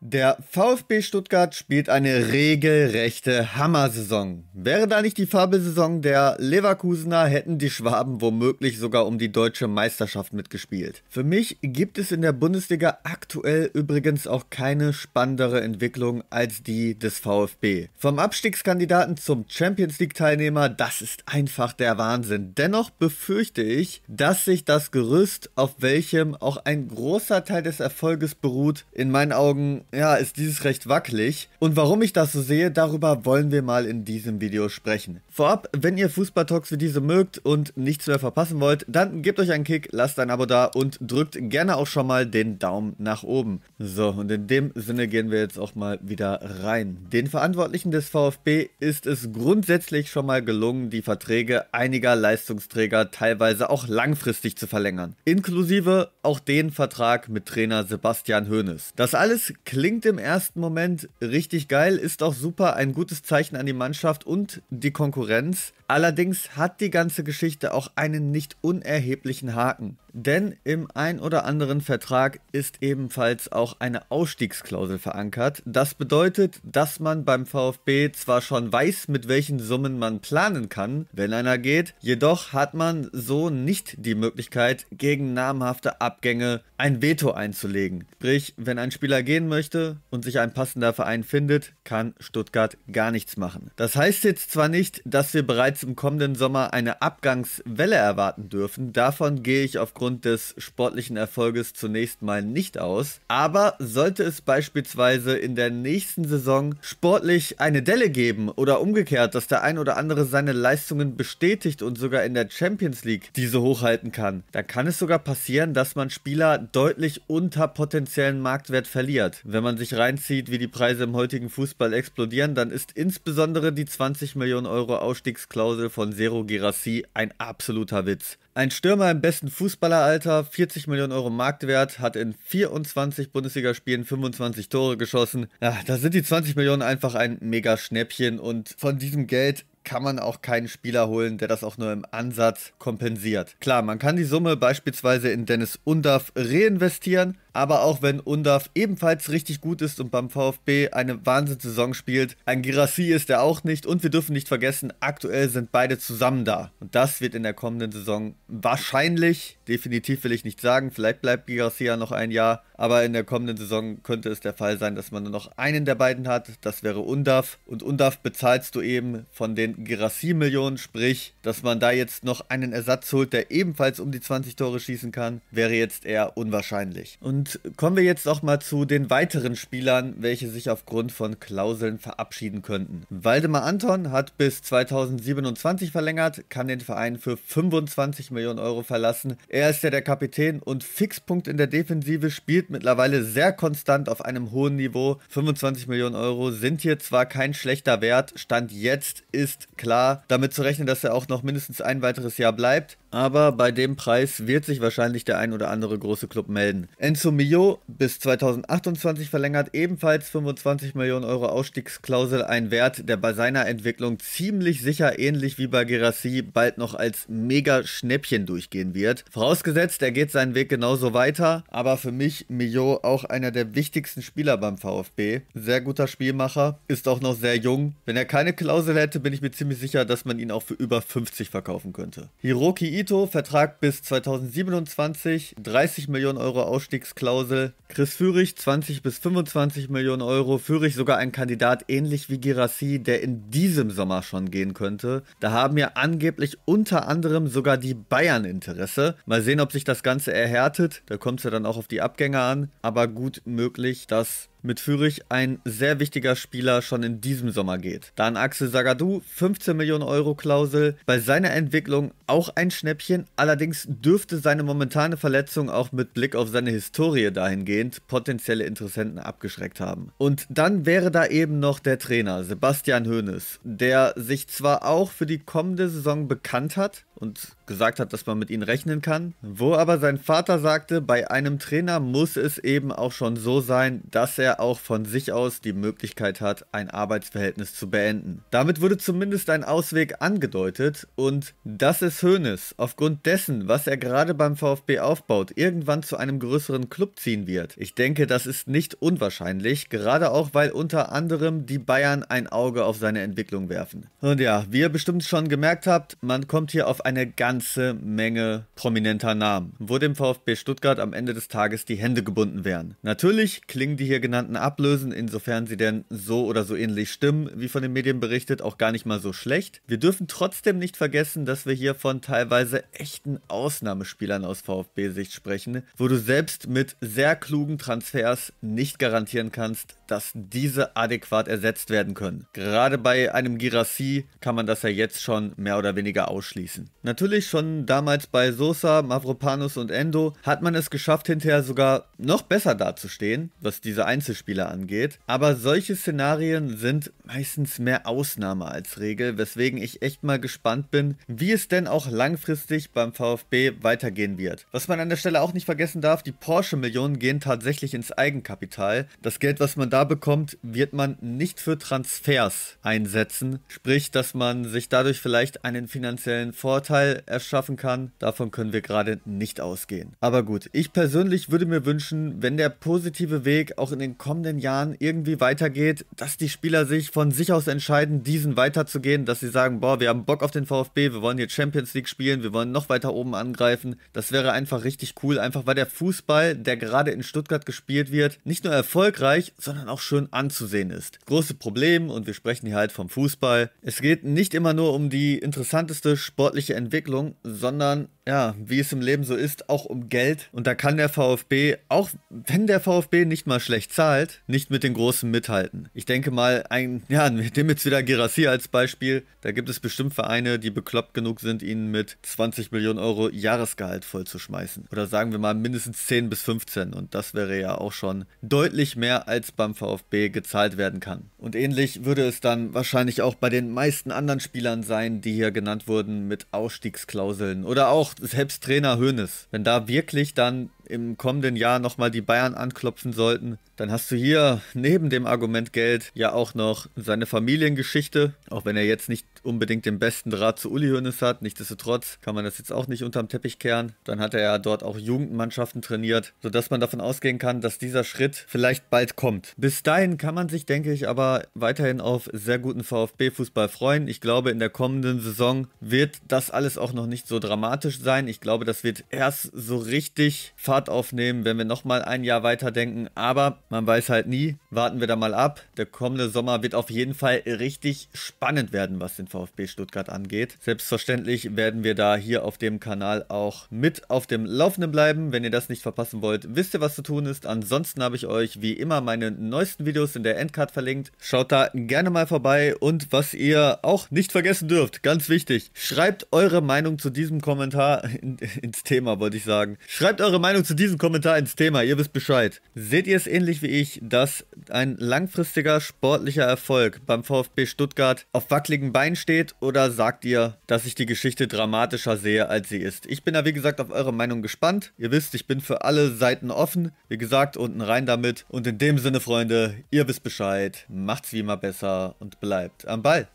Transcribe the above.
Der VfB Stuttgart spielt eine regelrechte Hammersaison. Wäre da nicht die Fabelsaison der Leverkusener, hätten die Schwaben womöglich sogar um die deutsche Meisterschaft mitgespielt. Für mich gibt es in der Bundesliga aktuell übrigens auch keine spannendere Entwicklung als die des VfB. Vom Abstiegskandidaten zum Champions League Teilnehmer, das ist einfach der Wahnsinn. Dennoch befürchte ich, dass sich das Gerüst, auf welchem auch ein großer Teil des Erfolges beruht, in meinen Augen ja, ist dieses recht wackelig. Und warum ich das so sehe, darüber wollen wir mal in diesem Video sprechen. Vorab, wenn ihr Fußballtalks wie diese mögt und nichts mehr verpassen wollt, dann gebt euch einen Kick, lasst ein Abo da und drückt gerne auch schon mal den Daumen nach oben. So, und in dem Sinne gehen wir jetzt auch mal wieder rein. Den Verantwortlichen des VfB ist es grundsätzlich schon mal gelungen, die Verträge einiger Leistungsträger teilweise auch langfristig zu verlängern. Inklusive auch den Vertrag mit Trainer Sebastian Hoeneß. Das alles klingt klingt im ersten Moment richtig geil, ist auch super, ein gutes Zeichen an die Mannschaft und die Konkurrenz. Allerdings hat die ganze Geschichte auch einen nicht unerheblichen Haken. Denn im ein oder anderen Vertrag ist ebenfalls auch eine Ausstiegsklausel verankert. Das bedeutet, dass man beim VfB zwar schon weiß, mit welchen Summen man planen kann, wenn einer geht, jedoch hat man so nicht die Möglichkeit, gegen namhafte Abgänge ein Veto einzulegen. Sprich, wenn ein Spieler gehen möchte, möchte und sich ein passender Verein findet, kann Stuttgart gar nichts machen. Das heißt jetzt zwar nicht, dass wir bereits im kommenden Sommer eine Abgangswelle erwarten dürfen, davon gehe ich aufgrund des sportlichen Erfolges zunächst mal nicht aus, aber sollte es beispielsweise in der nächsten Saison sportlich eine Delle geben oder umgekehrt, dass der ein oder andere seine Leistungen bestätigt und sogar in der Champions League diese hochhalten kann, dann kann es sogar passieren, dass man Spieler deutlich unter potenziellen Marktwert verliert. Wenn wenn man sich reinzieht, wie die Preise im heutigen Fußball explodieren, dann ist insbesondere die 20 Millionen Euro Ausstiegsklausel von Zero Girassi ein absoluter Witz. Ein Stürmer im besten Fußballeralter, 40 Millionen Euro Marktwert, hat in 24 Bundesligaspielen 25 Tore geschossen. Ja, da sind die 20 Millionen einfach ein mega Schnäppchen und von diesem Geld kann man auch keinen Spieler holen, der das auch nur im Ansatz kompensiert. Klar, man kann die Summe beispielsweise in Dennis Undaf reinvestieren, aber auch wenn Undav ebenfalls richtig gut ist und beim VfB eine Wahnsinnssaison spielt, ein Girassi ist er auch nicht und wir dürfen nicht vergessen, aktuell sind beide zusammen da. Und das wird in der kommenden Saison wahrscheinlich, definitiv will ich nicht sagen, vielleicht bleibt Girassi ja noch ein Jahr, aber in der kommenden Saison könnte es der Fall sein, dass man nur noch einen der beiden hat, das wäre Undav. Und Undav bezahlst du eben von den Girassi-Millionen, sprich, dass man da jetzt noch einen Ersatz holt, der ebenfalls um die 20 Tore schießen kann, wäre jetzt eher unwahrscheinlich. Und und kommen wir jetzt auch mal zu den weiteren Spielern, welche sich aufgrund von Klauseln verabschieden könnten. Waldemar Anton hat bis 2027 verlängert, kann den Verein für 25 Millionen Euro verlassen. Er ist ja der Kapitän und Fixpunkt in der Defensive, spielt mittlerweile sehr konstant auf einem hohen Niveau. 25 Millionen Euro sind hier zwar kein schlechter Wert, Stand jetzt ist klar damit zu rechnen, dass er auch noch mindestens ein weiteres Jahr bleibt aber bei dem Preis wird sich wahrscheinlich der ein oder andere große Club melden. Enzo Mio bis 2028 verlängert, ebenfalls 25 Millionen Euro Ausstiegsklausel, ein Wert, der bei seiner Entwicklung ziemlich sicher ähnlich wie bei Gerassi bald noch als mega Schnäppchen durchgehen wird. Vorausgesetzt, er geht seinen Weg genauso weiter, aber für mich Mio auch einer der wichtigsten Spieler beim VfB. Sehr guter Spielmacher, ist auch noch sehr jung. Wenn er keine Klausel hätte, bin ich mir ziemlich sicher, dass man ihn auch für über 50 verkaufen könnte. Hiroki Ito, Vertrag bis 2027, 30 Millionen Euro Ausstiegsklausel. Chris Führich, 20 bis 25 Millionen Euro. Führich sogar ein Kandidat, ähnlich wie Girassi, der in diesem Sommer schon gehen könnte. Da haben ja angeblich unter anderem sogar die Bayern Interesse. Mal sehen, ob sich das Ganze erhärtet. Da kommt es ja dann auch auf die Abgänger an. Aber gut möglich, dass mit Fürich ein sehr wichtiger Spieler schon in diesem Sommer geht. Dann Axel Sagadou 15 Millionen Euro Klausel, bei seiner Entwicklung auch ein Schnäppchen, allerdings dürfte seine momentane Verletzung auch mit Blick auf seine Historie dahingehend potenzielle Interessenten abgeschreckt haben. Und dann wäre da eben noch der Trainer Sebastian Hoeneß, der sich zwar auch für die kommende Saison bekannt hat, und gesagt hat, dass man mit ihnen rechnen kann. Wo aber sein Vater sagte, bei einem Trainer muss es eben auch schon so sein, dass er auch von sich aus die Möglichkeit hat, ein Arbeitsverhältnis zu beenden. Damit wurde zumindest ein Ausweg angedeutet und dass es Hoeneß aufgrund dessen, was er gerade beim VfB aufbaut, irgendwann zu einem größeren Club ziehen wird. Ich denke, das ist nicht unwahrscheinlich, gerade auch weil unter anderem die Bayern ein Auge auf seine Entwicklung werfen. Und ja, wie ihr bestimmt schon gemerkt habt, man kommt hier auf eine ganze Menge prominenter Namen, wo dem VfB Stuttgart am Ende des Tages die Hände gebunden wären. Natürlich klingen die hier genannten Ablösen, insofern sie denn so oder so ähnlich stimmen, wie von den Medien berichtet, auch gar nicht mal so schlecht. Wir dürfen trotzdem nicht vergessen, dass wir hier von teilweise echten Ausnahmespielern aus VfB-Sicht sprechen, wo du selbst mit sehr klugen Transfers nicht garantieren kannst, dass diese adäquat ersetzt werden können. Gerade bei einem Girassi kann man das ja jetzt schon mehr oder weniger ausschließen. Natürlich schon damals bei Sosa, Mavropanus und Endo hat man es geschafft, hinterher sogar noch besser dazustehen, was diese Einzelspieler angeht. Aber solche Szenarien sind meistens mehr Ausnahme als Regel, weswegen ich echt mal gespannt bin, wie es denn auch langfristig beim VfB weitergehen wird. Was man an der Stelle auch nicht vergessen darf, die Porsche-Millionen gehen tatsächlich ins Eigenkapital. Das Geld, was man da da bekommt, wird man nicht für Transfers einsetzen. Sprich, dass man sich dadurch vielleicht einen finanziellen Vorteil erschaffen kann. Davon können wir gerade nicht ausgehen. Aber gut, ich persönlich würde mir wünschen, wenn der positive Weg auch in den kommenden Jahren irgendwie weitergeht, dass die Spieler sich von sich aus entscheiden, diesen weiterzugehen, dass sie sagen, boah, wir haben Bock auf den VfB, wir wollen hier Champions League spielen, wir wollen noch weiter oben angreifen. Das wäre einfach richtig cool, einfach weil der Fußball, der gerade in Stuttgart gespielt wird, nicht nur erfolgreich, sondern auch schön anzusehen ist. Große Probleme und wir sprechen hier halt vom Fußball, es geht nicht immer nur um die interessanteste sportliche Entwicklung, sondern ja, wie es im Leben so ist, auch um Geld. Und da kann der VfB, auch wenn der VfB nicht mal schlecht zahlt, nicht mit den Großen mithalten. Ich denke mal, ein, ja, dem jetzt wieder Girassi als Beispiel, da gibt es bestimmt Vereine, die bekloppt genug sind, ihnen mit 20 Millionen Euro Jahresgehalt vollzuschmeißen. Oder sagen wir mal mindestens 10 bis 15. Und das wäre ja auch schon deutlich mehr, als beim VfB gezahlt werden kann. Und ähnlich würde es dann wahrscheinlich auch bei den meisten anderen Spielern sein, die hier genannt wurden, mit Ausstiegsklauseln oder auch selbst Trainer Hönes, wenn da wirklich dann im kommenden Jahr nochmal die Bayern anklopfen sollten, dann hast du hier neben dem Argument Geld ja auch noch seine Familiengeschichte. Auch wenn er jetzt nicht unbedingt den besten Draht zu Uli Hoeneß hat, nichtsdestotrotz kann man das jetzt auch nicht unterm Teppich kehren. Dann hat er ja dort auch Jugendmannschaften trainiert, sodass man davon ausgehen kann, dass dieser Schritt vielleicht bald kommt. Bis dahin kann man sich, denke ich, aber weiterhin auf sehr guten VfB-Fußball freuen. Ich glaube, in der kommenden Saison wird das alles auch noch nicht so dramatisch sein. Ich glaube, das wird erst so richtig Fahrt Part aufnehmen, wenn wir nochmal ein Jahr weiterdenken. Aber man weiß halt nie. Warten wir da mal ab. Der kommende Sommer wird auf jeden Fall richtig spannend werden, was den VfB Stuttgart angeht. Selbstverständlich werden wir da hier auf dem Kanal auch mit auf dem Laufenden bleiben. Wenn ihr das nicht verpassen wollt, wisst ihr, was zu tun ist. Ansonsten habe ich euch wie immer meine neuesten Videos in der Endcard verlinkt. Schaut da gerne mal vorbei. Und was ihr auch nicht vergessen dürft, ganz wichtig, schreibt eure Meinung zu diesem Kommentar in, ins Thema, wollte ich sagen. Schreibt eure Meinung zu zu diesem Kommentar ins Thema. Ihr wisst Bescheid. Seht ihr es ähnlich wie ich, dass ein langfristiger sportlicher Erfolg beim VfB Stuttgart auf wackeligen Beinen steht? Oder sagt ihr, dass ich die Geschichte dramatischer sehe, als sie ist? Ich bin da, wie gesagt, auf eure Meinung gespannt. Ihr wisst, ich bin für alle Seiten offen. Wie gesagt, unten rein damit. Und in dem Sinne, Freunde, ihr wisst Bescheid. Macht's wie immer besser und bleibt am Ball.